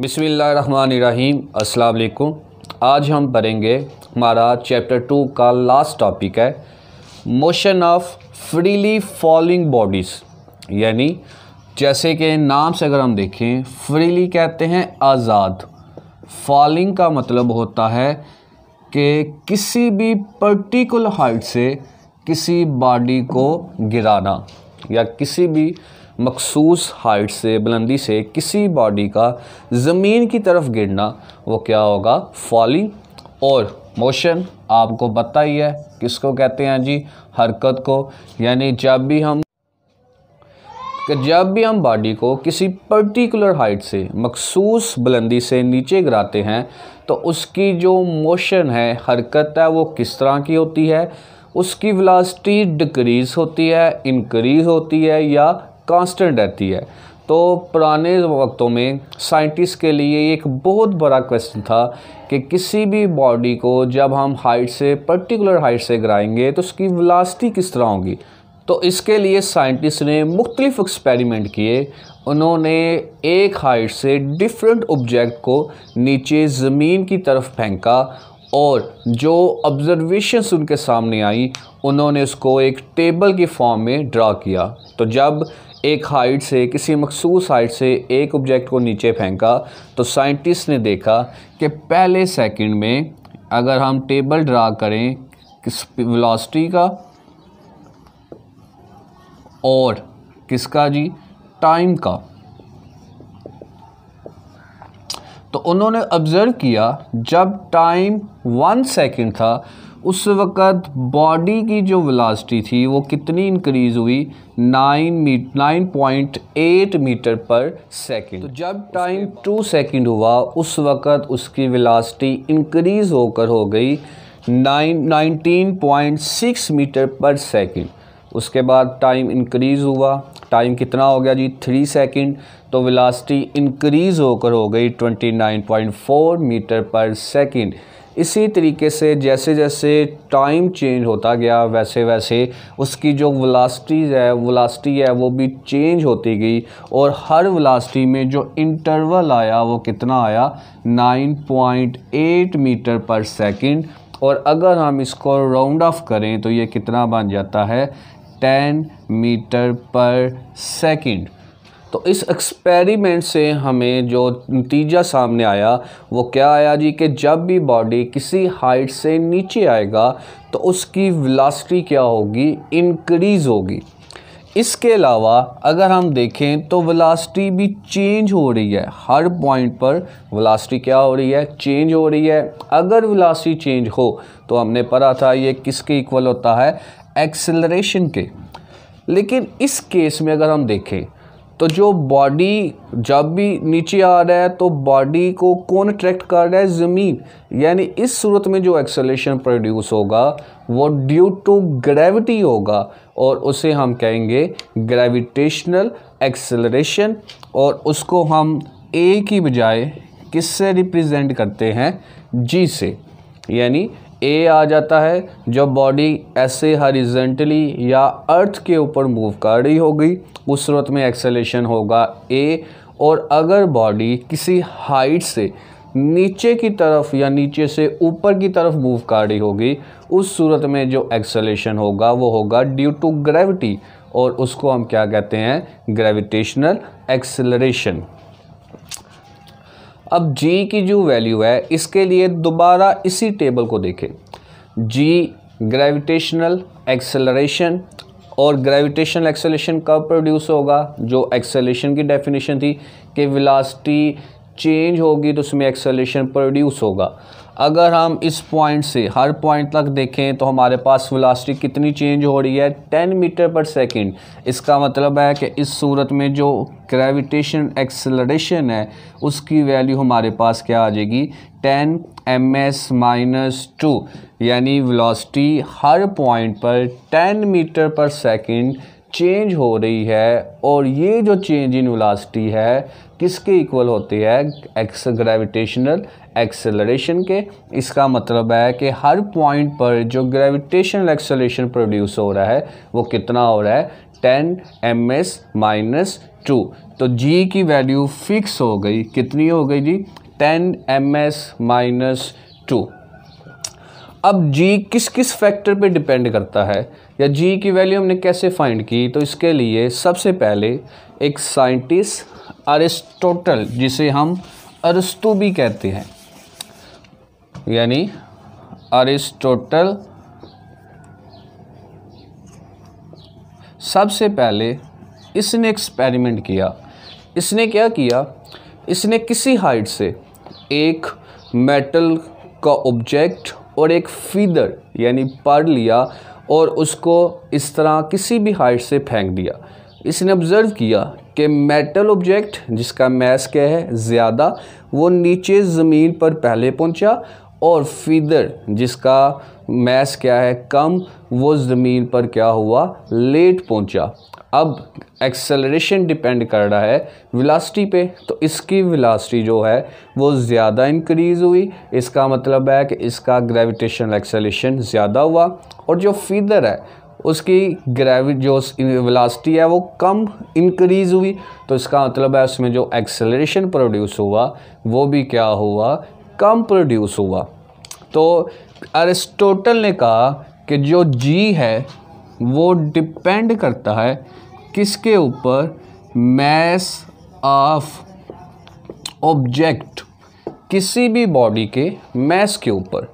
बिसमीम् अल्लाम आज हम पढ़ेंगे हमारा चैप्टर टू का लास्ट टॉपिक है motion of freely falling bodies यानी जैसे कि नाम से अगर हम देखें फ्रीली कहते हैं आज़ाद फॉलिंग का मतलब होता है कि किसी भी पर्टिकुलर हाइट से किसी बॉडी को गिराना या किसी भी मखसूस हाइट से बुलंदी से किसी बॉडी का ज़मीन की तरफ गिरना वो क्या होगा फॉलिंग और मोशन आपको पता ही है किसको कहते हैं जी हरकत को यानी जब भी हम कि जब भी हम बॉडी को किसी पर्टिकुलर हाइट से मखसूस बुलंदी से नीचे गिराते हैं तो उसकी जो मोशन है हरकत है वो किस तरह की होती है उसकी वेलोसिटी डिक्रीज़ होती है इंक्रीज़ होती है या कांस्टेंट रहती है तो पुराने वक्तों में साइंटिस्ट के लिए एक बहुत बड़ा क्वेश्चन था कि किसी भी बॉडी को जब हम हाइट से पर्टिकुलर हाइट से गिराएंगे तो उसकी वलास्टी किस तरह होगी तो इसके लिए साइंटिस्ट ने मुख्तलिफ एक्सपेरिमेंट किए उन्होंने एक हाइट से डिफरेंट ऑब्जेक्ट को नीचे ज़मीन की तरफ फेंका और जो ऑब्जर्वेशंस उनके सामने आई उन्होंने उसको एक टेबल की फॉर्म में ड्रा किया तो जब एक हाइट से किसी मखसूस हाइट से एक ऑब्जेक्ट को नीचे फेंका तो साइंटिस्ट ने देखा कि पहले सेकंड में अगर हम टेबल ड्रा करें किस वेलोसिटी का और किसका जी टाइम का तो उन्होंने ऑब्ज़र्व किया जब टाइम वन सेकंड था उस वक़्त बॉडी की जो वेलोसिटी थी वो कितनी इंक्रीज़ हुई nine meet nine point eight metre per second तो जब टाइम टू सेकंड हुआ उस वक़्त उसकी वेलोसिटी इंक्रीज़ होकर हो गई nine nineteen point six metre per second उसके बाद टाइम इंक्रीज़ हुआ टाइम कितना हो गया जी थ्री सेकंड तो वेलोसिटी इंक्रीज़ होकर हो गई twenty nine point four metre per second इसी तरीके से जैसे जैसे टाइम चेंज होता गया वैसे वैसे उसकी जो वेलासिटीज़ है वलास्टी है वो भी चेंज होती गई और हर वलास्टी में जो इंटरवल आया वो कितना आया 9.8 मीटर पर सेकंड और अगर हम इसको राउंड ऑफ करें तो ये कितना बन जाता है 10 मीटर पर सेकंड तो इस एक्सपेरिमेंट से हमें जो नतीजा सामने आया वो क्या आया जी कि जब भी बॉडी किसी हाइट से नीचे आएगा तो उसकी वेलोसिटी क्या होगी इंक्रीज़ होगी इसके अलावा अगर हम देखें तो वेलोसिटी भी चेंज हो रही है हर पॉइंट पर वेलोसिटी क्या हो रही है चेंज हो रही है अगर वेलोसिटी चेंज हो तो हमने पढ़ा था ये किसके इक्वल होता है एक्सेलरेशन के लेकिन इस केस में अगर हम देखें तो जो बॉडी जब भी नीचे आ रहा है तो बॉडी को कौन अट्रैक्ट कर रहा है ज़मीन यानी इस सूरत में जो एक्सेलेशन प्रोड्यूस होगा वो ड्यू टू ग्रेविटी होगा और उसे हम कहेंगे ग्रेविटेशनल एक्सेलरेशन और उसको हम ए की बजाय किससे रिप्रेजेंट करते हैं जी से यानी ए आ जाता है जब बॉडी ऐसे हरिजेंटली या अर्थ के ऊपर मूव कर रही होगी उस सूरत में एक्सेलेशन होगा ए और अगर बॉडी किसी हाइट से नीचे की तरफ या नीचे से ऊपर की तरफ मूव कर रही होगी उस सूरत में जो एक्सेलेशन होगा वो होगा ड्यू टू ग्रेविटी और उसको हम क्या कहते हैं ग्रेविटेशनल एक्सेलरेशन अब g की जो वैल्यू है इसके लिए दोबारा इसी टेबल को देखें g ग्रेविटेशनल एक्सेलरेशन और ग्रेविटेशनल एक्सेलेशन कब प्रोड्यूस होगा जो एक्सेलेशन की डेफिनेशन थी कि विलासिटी चेंज होगी तो उसमें एक्सेलेशन प्रोड्यूस होगा अगर हम इस पॉइंट से हर पॉइंट तक देखें तो हमारे पास वेलोसिटी कितनी चेंज हो रही है 10 मीटर पर सेकंड इसका मतलब है कि इस सूरत में जो ग्रेविटेशन एक्सेलरेशन है उसकी वैल्यू हमारे पास क्या आ जाएगी 10 एम एस माइनस टू यानी वेलोसिटी हर पॉइंट पर 10 मीटर पर सेकंड चेंज हो रही है और ये जो चेंज इन वेलोसिटी है किसके इक्वल होती है एक्स ग्रेविटेशनल एक्सेलरेशन के इसका मतलब है कि हर पॉइंट पर जो ग्रेविटेशनल एक्सेलरेशन प्रोड्यूस हो रहा है वो कितना हो रहा है ten M S minus two तो जी की वैल्यू फिक्स हो गई कितनी हो गई G ten M S minus two अब जी किस किस फैक्टर पे डिपेंड करता है या जी की वैल्यू हमने कैसे फाइंड की तो इसके लिए सबसे पहले एक साइंटिस्ट अरिस्टोटल जिसे हम अरस्तु भी कहते हैं यानी अरिस्टोटल सबसे पहले इसने एक्सपेरिमेंट किया इसने क्या किया इसने किसी हाइट से एक मेटल का ऑब्जेक्ट और एक फीदर यानी पढ़ लिया और उसको इस तरह किसी भी हाइट से फेंक दिया इसने ऑब्ज़र्व किया कि मेटल ऑब्जेक्ट जिसका मैस क्या है ज़्यादा वो नीचे ज़मीन पर पहले पहुंचा और फीदर जिसका मैस क्या है कम वो ज़मीन पर क्या हुआ लेट पहुंचा अब एक्सेलरेशन डिपेंड कर रहा है विलासटी पे तो इसकी विलासटी जो है वो ज़्यादा इंक्रीज़ हुई इसका मतलब है कि इसका ग्रेविटेशनल एक्सेलेशन ज़्यादा हुआ और जो फीदर है उसकी ग्रेविट जो वेलासिटी है वो कम इंक्रीज़ हुई तो इसका मतलब है उसमें जो एक्सेलरेशन प्रोड्यूस हुआ वो भी क्या हुआ कम प्रोड्यूस हुआ तो अरिस्टोटल ने कहा कि जो जी है वो डिपेंड करता है किसके ऊपर मैस ऑफ ऑब्जेक्ट किसी भी बॉडी के मैस के ऊपर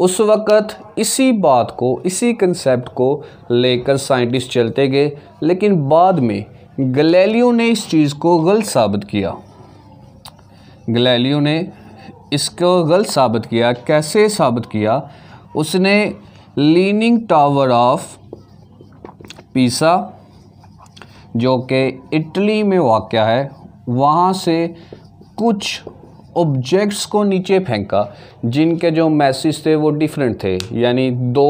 उस वक़्त इसी बात को इसी कंसेप्ट को लेकर साइंटिस्ट चलते गए लेकिन बाद में गलेलियो ने इस चीज़ को गलत साबित किया गलेलियो ने इसको गलत साबित किया कैसे साबित किया उसने लीनिंग टावर ऑफ पीसा जो कि इटली में वाक़ है वहाँ से कुछ ऑब्जेक्ट्स को नीचे फेंका जिनके जो मैसेज थे वो डिफरेंट थे यानी दो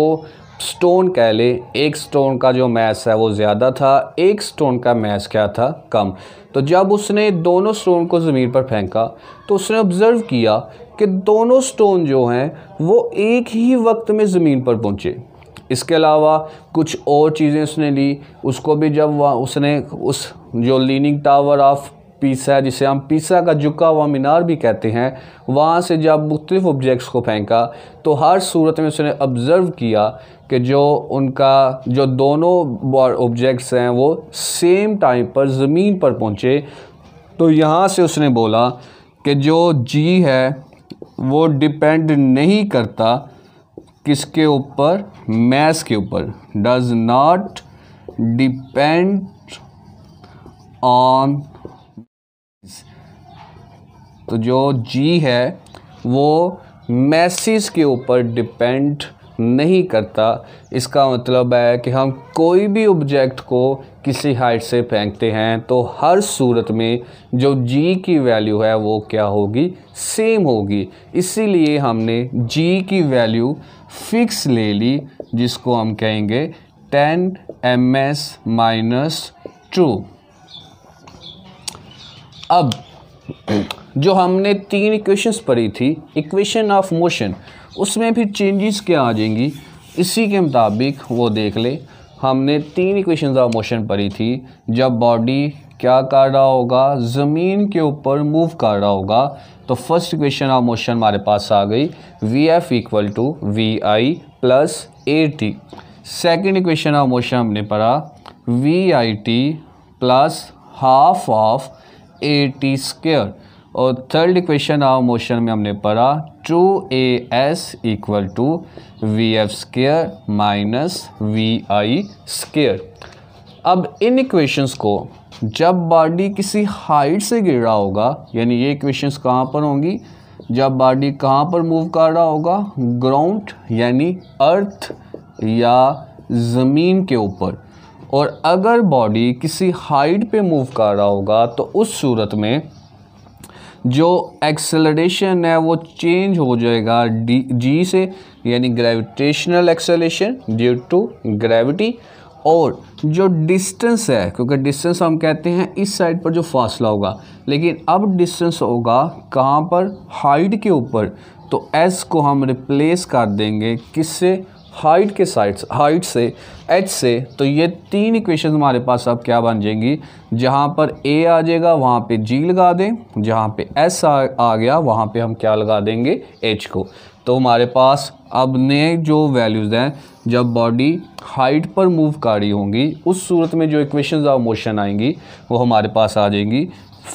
स्टोन कह ले एक स्टोन का जो मैस है वो ज़्यादा था एक स्टोन का मैस क्या था कम तो जब उसने दोनों स्टोन को ज़मीन पर फेंका तो उसने ऑब्ज़र्व किया कि दोनों स्टोन जो हैं वो एक ही वक्त में ज़मीन पर पहुँचे इसके अलावा कुछ और चीज़ें उसने ली उसको भी जब वह उसने उस जो लीनिंग टावर ऑफ पीसा जिसे हम पीसा का झुका हुआ मीनार भी कहते हैं वहाँ से जब मुख्तफ ऑब्जेक्ट्स को फेंका तो हर सूरत में उसने ऑब्ज़र्व किया कि जो उनका जो दोनों ऑब्जेक्ट्स हैं वो सेम टाइम पर ज़मीन पर पहुँचे तो यहाँ से उसने बोला कि जो जी है वो डिपेंड नहीं करता किसके ऊपर मैस के ऊपर डज नॉट डिपेंड ऑन तो जो जी है वो मैसेज के ऊपर डिपेंड नहीं करता इसका मतलब है कि हम कोई भी ऑब्जेक्ट को किसी हाइट से फेंकते हैं तो हर सूरत में जो जी की वैल्यू है वो क्या होगी सेम होगी इसीलिए हमने जी की वैल्यू फिक्स ले ली जिसको हम कहेंगे ten M S minus two अब जो हमने तीन इक्वेशंस पढ़ी थी इक्वेशन ऑफ मोशन उसमें फिर चेंजेस क्या आ जाएंगी इसी के मुताबिक वो देख ले हमने तीन इक्वेशन ऑफ मोशन पढ़ी थी जब बॉडी क्या कर रहा होगा ज़मीन के ऊपर मूव कर रहा होगा तो फर्स्ट इक्वेशन ऑफ मोशन हमारे पास आ गई V F equal to V I plus A T second equation of motion हमने पढ़ा V I T plus half of A T square और थर्ड इक्वेशन ऑफ मोशन में हमने पढ़ा two A S equal to V F square minus V I square अब इन equations को जब बॉडी किसी हाइट से गिर रहा होगा यानी ये इक्वेशंस कहाँ पर होंगी जब बॉडी कहाँ पर मूव कर रहा होगा ग्राउंड यानी अर्थ या ज़मीन के ऊपर और अगर बॉडी किसी हाइट पे मूव कर रहा होगा तो उस सूरत में जो एक्सेलरेशन है वो चेंज हो जाएगा डी जी से यानी gravitational acceleration due to gravity और जो डिस्टेंस है क्योंकि डिस्टेंस हम कहते हैं इस साइड पर जो फासला होगा लेकिन अब डिस्टेंस होगा कहाँ पर हाइट के ऊपर तो एस को हम रिप्लेस कर देंगे किससे हाइट के साइड हाइट से एच से तो ये तीन इक्वेशन हमारे पास अब क्या बन जाएंगी जहाँ पर ए आ जाएगा वहाँ पे जी लगा दें जहाँ पे एस आ, आ गया वहाँ पे हम क्या लगा देंगे एच को तो हमारे पास अब नए जो वैल्यूज़ हैं जब बॉडी हाइट पर मूव कर रही होंगी उस सूरत में जो इक्वेशन ऑफ मोशन आएंगी वो हमारे पास आ जाएंगी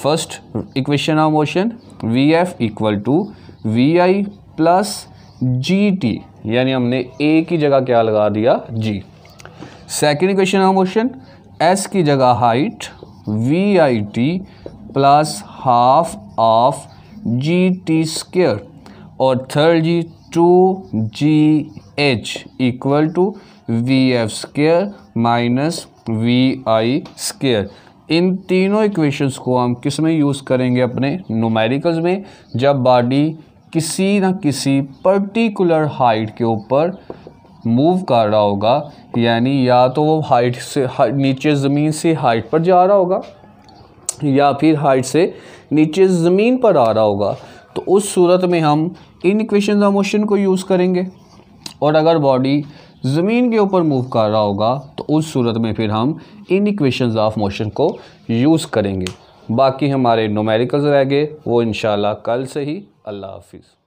first equation of motion V F equal to V I plus G T यानी हमने ए की जगह क्या लगा दिया जी सेकेंड क्वेश्चन है क्वेश्चन एस की जगह height V I T plus half of G T square और third G two G H equal to V F square minus V I square इन तीनों इक्वेशंस को हम किस में यूज़ करेंगे अपने नोमेरिकल्स में जब बॉडी किसी न किसी पर्टिकुलर हाइट के ऊपर मूव कर रहा होगा यानी या तो वो हाइट से हाइट, नीचे ज़मीन से हाइट पर जा रहा होगा या फिर हाइट से नीचे ज़मीन पर आ रहा होगा तो उस सूरत में हम इन इक्वेशन ऑफ मोशन को यूज़ करेंगे और अगर बॉडी ज़मीन के ऊपर मूव कर रहा होगा तो उस सूरत में फिर हम इन इक्वेशन ऑफ मोशन को यूज़ करेंगे बाकी हमारे नोमेरिकल्स रह गए वो इन कल से ही अल्लाह हाफिज़